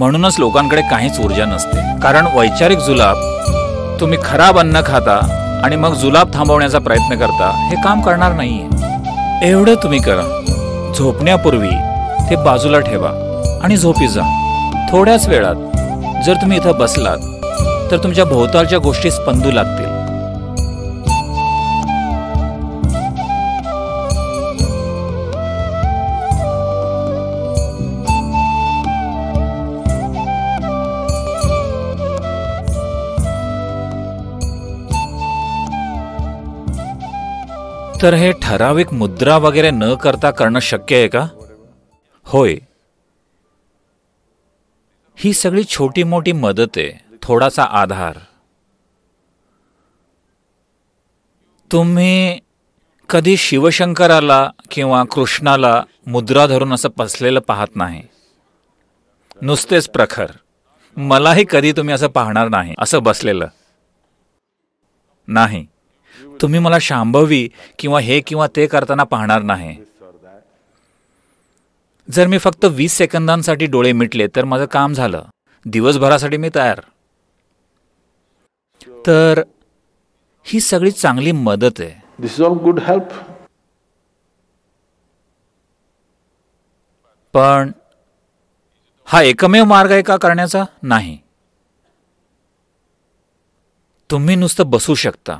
म्हणूनच लोकांकडे काहीच ऊर्जा नसते कारण वैचारिक जुलाब तुम्ही खराब अन्न खाता आणि मग जुलाब थांबवण्याचा प्रयत्न करता हे काम करणार नाहीये एवढं तुम्ही करा झोपण्यापूर्वी ते बाजूला ठेवा आणि झोपी जा थोड्याच वेळात जर तुम्ही इथं बसलात तर तुमच्या भोवतालच्या गोष्टी स्पंदू लागतील तर हे ठराविक मुद्रा वगैरे न करता करणं शक्य आहे का होय ही सगळी छोटी मोठी मदत आहे थोडासा आधार तुम्ही कधी शिवशंकराला किंवा कृष्णाला मुद्रा धरून असं पसलेलं पाहत नाही नुसतेच प्रखर मलाही कधी तुम्ही असं पाहणार नाही असं बसलेलं नाही तुम्ही मला शांभवी किंवा हे किंवा ते करताना पाहणार नाही जर मी फक्त वीस सेकंदांसाठी डोळे मिटले तर माझं काम झालं दिवसभरासाठी मी तयार तर ही सगळी चांगली मदत आहे दिस ऑल गुड हेल्प पण हा एकमेव मार्ग आहे का करण्याचा नाही तुम्ही नुसतं बसू शकता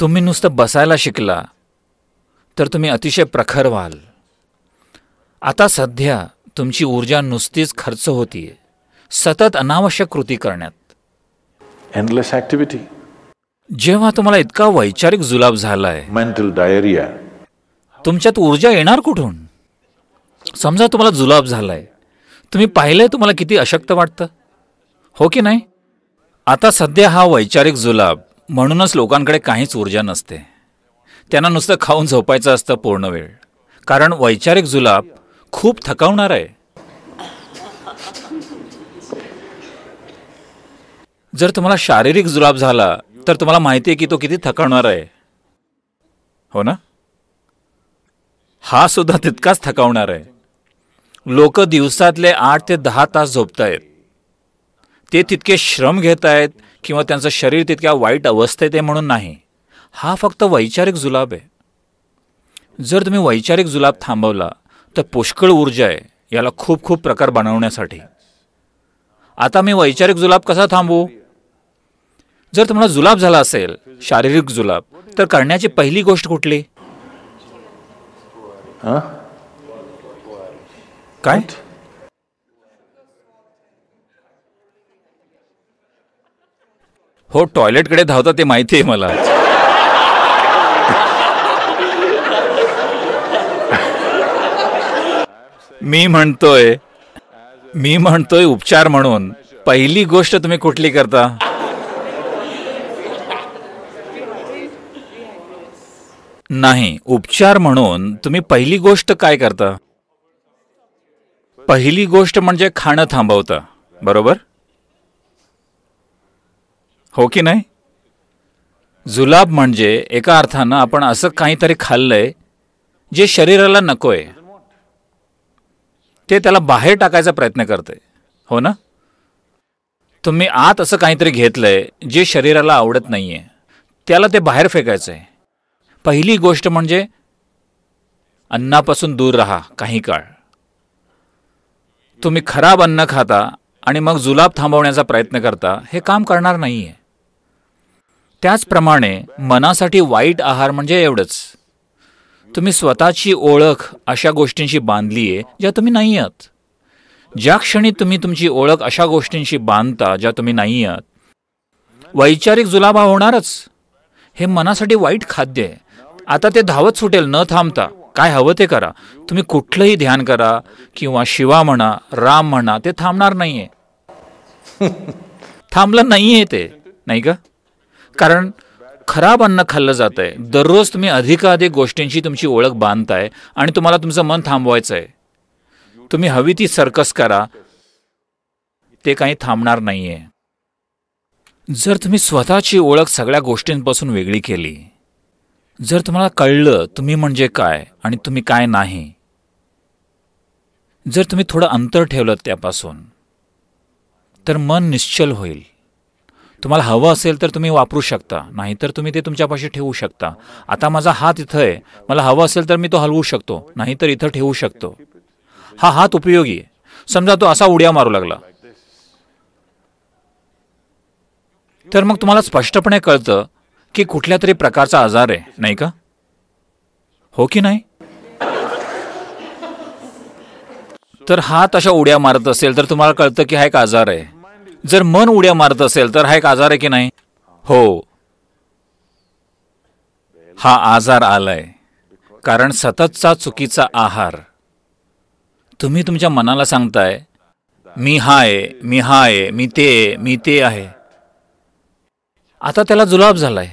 तुम्ही नुसतं बसायला शिकला तर तुम्ही अतिशय प्रखर व्हाल आता सध्या तुमची ऊर्जा नुसतीच खर्च होतीये सतत अनावश्यक कृती करण्यात एंडलेस ऍक्टिव्हिटी जेव्हा तुम्हाला इतका वैचारिक जुलाब झालाय मेंटल डायरिया तुमच्यात ऊर्जा येणार कुठून समजा तुम्हाला जुलाब झालाय तुम्ही पाहिलंय तुम्हाला किती अशक्त वाटतं हो की नाही आता सध्या हा वैचारिक जुलाब म्हणूनच लोकांकडे काहीच ऊर्जा नसते त्यांना नुसतं खाऊन झोपायचं असतं पूर्ण वेळ कारण वैचारिक जुलाब खूप थकावणार आहे जर तुम्हाला शारीरिक जुलाब झाला तर तुम्हाला माहिती आहे की तो किती थकावणार आहे हो ना हा सुद्धा तितकाच थकावणार आहे लोक दिवसातले आठ ते दहा तास झोपतायत ते तितके श्रम घेत आहेत किंवा त्यांचं शरीर तितक्या वाईट अवस्थेत आहे म्हणून नाही हा फक्त वैचारिक जुलाब आहे जर तुम्ही वैचारिक जुलाब थांबवला तर पुष्कळ ऊर्जा आहे याला खूप खूप प्रकार बनवण्यासाठी आता मी वैचारिक जुलाब कसा थांबवू जर तुम्हाला जुलाब झाला असेल शारीरिक जुलाब तर करण्याची पहिली गोष्ट कुठली काय हो टॉयलेटकडे धावता ते माहिती आहे मला मी म्हणतोय मी म्हणतोय उपचार म्हणून पहिली गोष्ट तुम्ही कुठली करता नाही उपचार म्हणून तुम्ही पहिली गोष्ट काय करता पहिली गोष्ट म्हणजे खाणं थांबवता बरोबर हो की नाही जुलाब म्हणजे एका अर्थानं आपण असं काहीतरी खाल्लंय जे शरीराला नकोय ते त्याला बाहेर टाकायचा प्रयत्न करते हो ना तुम्ही आत असं काहीतरी घेतलंय जे शरीराला आवडत नाहीये त्याला ते बाहेर फेकायचं आहे पहिली गोष्ट म्हणजे अन्नापासून दूर राहा काही काळ तुम्ही खराब अन्न खाता आणि मग जुलाब थांबवण्याचा प्रयत्न करता हे काम करणार नाहीये त्याचप्रमाणे मनासाठी वाईट आहार म्हणजे एवढंच तुम्ही स्वतःची ओळख अशा गोष्टींशी बांधली आहे ज्या तुम्ही नाही आहात ज्या क्षणी तुम्ही तुमची ओळख अशा गोष्टींशी बांधता ज्या तुम्ही नाही आहात वैचारिक जुलाबा होणारच हे मनासाठी वाईट खाद्य आहे आता ते धावत सुटेल न थांबता काय हवं ते करा तुम्ही कुठलंही ध्यान करा किंवा शिवा म्हणा राम म्हणा ते थांबणार नाही आहे थांबलं आहे ते नाही का कारण खराब अन्न खाल्लं जात आहे दररोज तुम्ही अधिकाधिक गोष्टींची तुमची ओळख बांधताय आणि तुम्हाला तुमचं मन थांबवायचं आहे तुम्ही हवी ती सर्कस करा ते काही थांबणार नाहीये जर तुम्ही स्वतःची ओळख सगळ्या गोष्टींपासून वेगळी केली जर तुम्हाला कळलं तुम्ही म्हणजे काय आणि तुम्ही काय नाही जर तुम्ही थोडं अंतर ठेवलं त्यापासून तर मन निश्चल होईल तुम्हाला हवं असेल तर तुम्ही वापरू शकता नाहीतर तुम्ही ते तुमच्यापाशी ठेवू शकता आता माझा हात इथं आहे मला हवं असेल तर मी तो हलवू शकतो नाहीतर इथं ठेवू शकतो हा हात उपयोगी आहे समजा तो असा उड्या मारू लागला तर मग तुम्हाला स्पष्टपणे कळतं की कुठल्या तरी प्रकारचा आजार आहे नाही का हो की नाही तर हात अशा उड्या मारत असेल तर तुम्हाला कळतं की हा एक आजार आहे जर मन उड्या मारत असेल तर हा एक आजार आहे की नाही हो हा आजार आलाय कारण सततचा चुकीचा आहार तुम्ही तुमच्या मनाला सांगताय मी हा आहे मी हा आहे मी ते मी ते आहे आता त्याला जुलाब झालाय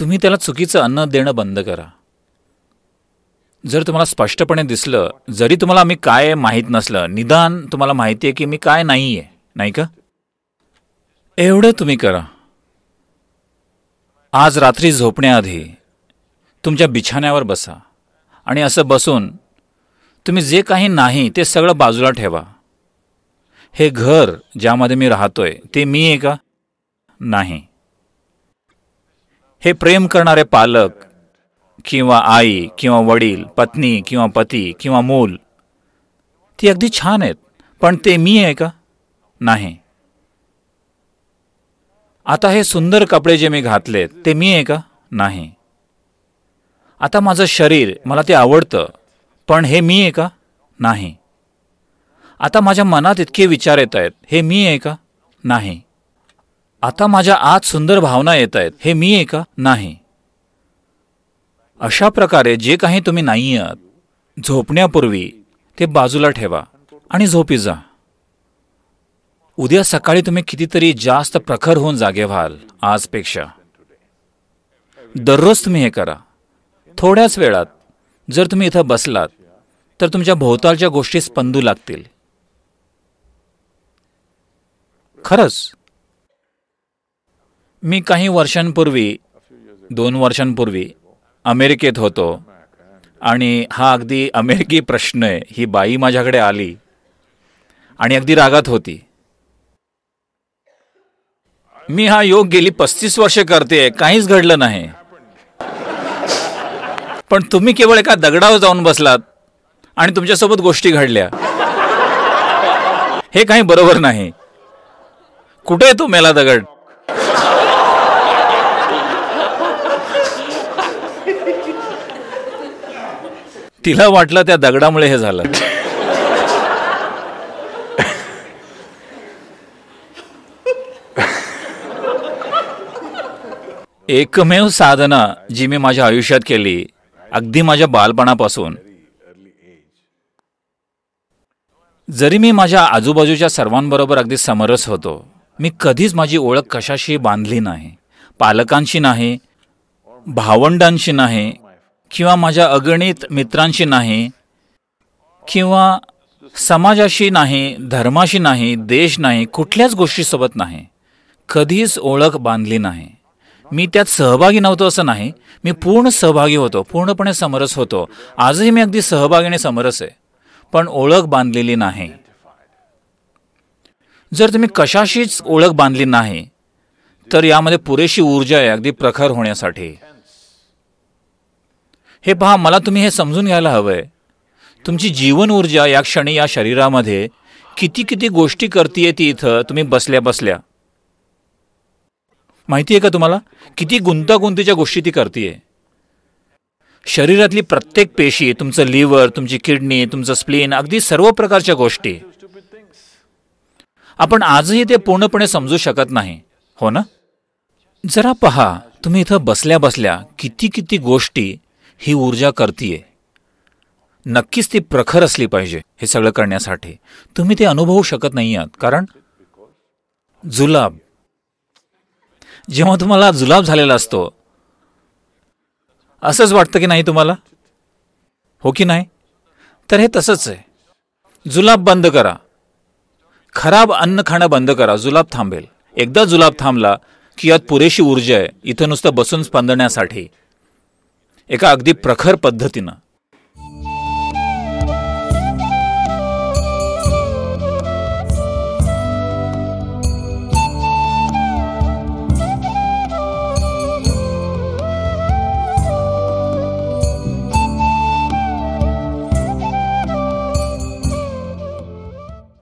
तुम्ही त्याला चुकीचं अन्न देणं बंद करा जर तुम्हाला स्पष्टपणे दिसलं जरी तुम्हाला मी काय माहीत नसलं निदान तुम्हाला माहिती आहे की मी काय नाही आहे नाही का एवढं तुम्ही करा आज रात्री झोपण्याआधी तुमच्या बिछाण्यावर बसा आणि असं बसून तुम्ही जे काही नाही ते सगळं बाजूला ठेवा हे घर ज्यामध्ये मी राहतोय ते मी आहे का नाही हे प्रेम करणारे पालक किंवा आई किंवा वडील पत्नी किंवा पती किंवा मूल ती अगदी छान आहेत पण ते मी आहे का नाही आता हे सुंदर कपडे जे मी घातलेत ते मी आहे का नाही आता माझं शरीर मला ते आवडतं पण हे मी आहे का नाही आता माझ्या मनात इतके विचार येत आहेत हे मी आहे का नाही आता माझ्या आत सुंदर भावना येत आहेत हे मी आहे का नाही अशा प्रकारे जे काही तुम्ही नाही आहात झोपण्यापूर्वी ते बाजूला ठेवा आणि झोपी जा उद्या सकाळी तुम्ही कितीतरी जास्त प्रखर होऊन जागे व्हाल आजपेक्षा दररोज तुम्ही हे करा थोड्याच वेळात जर तुम्ही इथं बसलात तर तुमच्या भोवतालच्या गोष्टी स्पंदू लागतील खरंच मी काही वर्षांपूर्वी दोन वर्षांपूर्वी अमेरिकेत होतो आणि हा अगदी अमेरिकी प्रश्न आहे ही बाई माझ्याकडे आली आणि अगदी रागात होती मी हा योग गेली पस्तीस वर्षे करते काहीच घडलं नाही पण तुम्ही केवळ एका दगडावर जाऊन बसलात आणि तुमच्यासोबत गोष्टी घडल्या हे काही बरोबर नाही कुठे तो मेला दगड तिला वाटलं त्या दगडामुळे हे झालं एकमेव साधना जी मी माझ्या आयुष्यात केली अगदी माझ्या बालपणापासून जरी मी माझ्या आजूबाजूच्या सर्वांबरोबर अगदी समरस होतो मी कधीच माझी ओळख कशाशी बांधली नाही पालकांशी नाही भावंडांशी नाही किंवा माझ्या अगणित मित्रांशी नाही किंवा समाजाशी नाही धर्माशी नाही देश नाही कुठल्याच गोष्टीसोबत नाही कधीच ओळख बांधली नाही मी त्यात सहभागी नव्हतो असं नाही मी पूर्ण सहभागी होतो पूर्णपणे समरस होतो आजही मी अगदी सहभागीने समरस आहे पण ओळख बांधलेली नाही जर तुम्ही कशाशीच ओळख बांधली नाही तर यामध्ये पुरेशी ऊर्जा आहे अगदी प्रखर होण्यासाठी हे पहा मला तुम्ही हे समजून घ्यायला हवं आहे तुमची जीवन ऊर्जा या क्षणी या शरीरामध्ये किती किती गोष्टी करते ती इथं तुम्ही बसल्या बसल्या माहिती आहे का तुम्हाला किती गुंतागुंतीच्या गोष्टी ती करते शरीरातली प्रत्येक पेशी तुमचं लिव्हर तुमची किडनी तुमचं स्प्लेन अगदी सर्व प्रकारच्या गोष्टी आपण आजही ते पूर्णपणे समजू शकत नाही हो ना जरा पहा तुम्ही इथं बसल्या बसल्या किती किती गोष्टी ही ऊर्जा करतीये नक्कीच ती प्रखर असली पाहिजे हे सगळं करण्यासाठी तुम्ही ते अनुभवू शकत नाही आहात कारण जुलाब जेव्हा तुम्हाला जुलाब झालेला असतो असंच वाटतं की नाही तुम्हाला हो की नाही तर हे तसंच आहे जुलाब बंद करा खराब अन्न खाणं बंद करा जुलाब थांबेल एकदा जुलाब थांबला की यात पुरेशी ऊर्जा आहे इथं नुसतं बसून स्पंदण्यासाठी एका अगदी प्रखर पद्धतीनं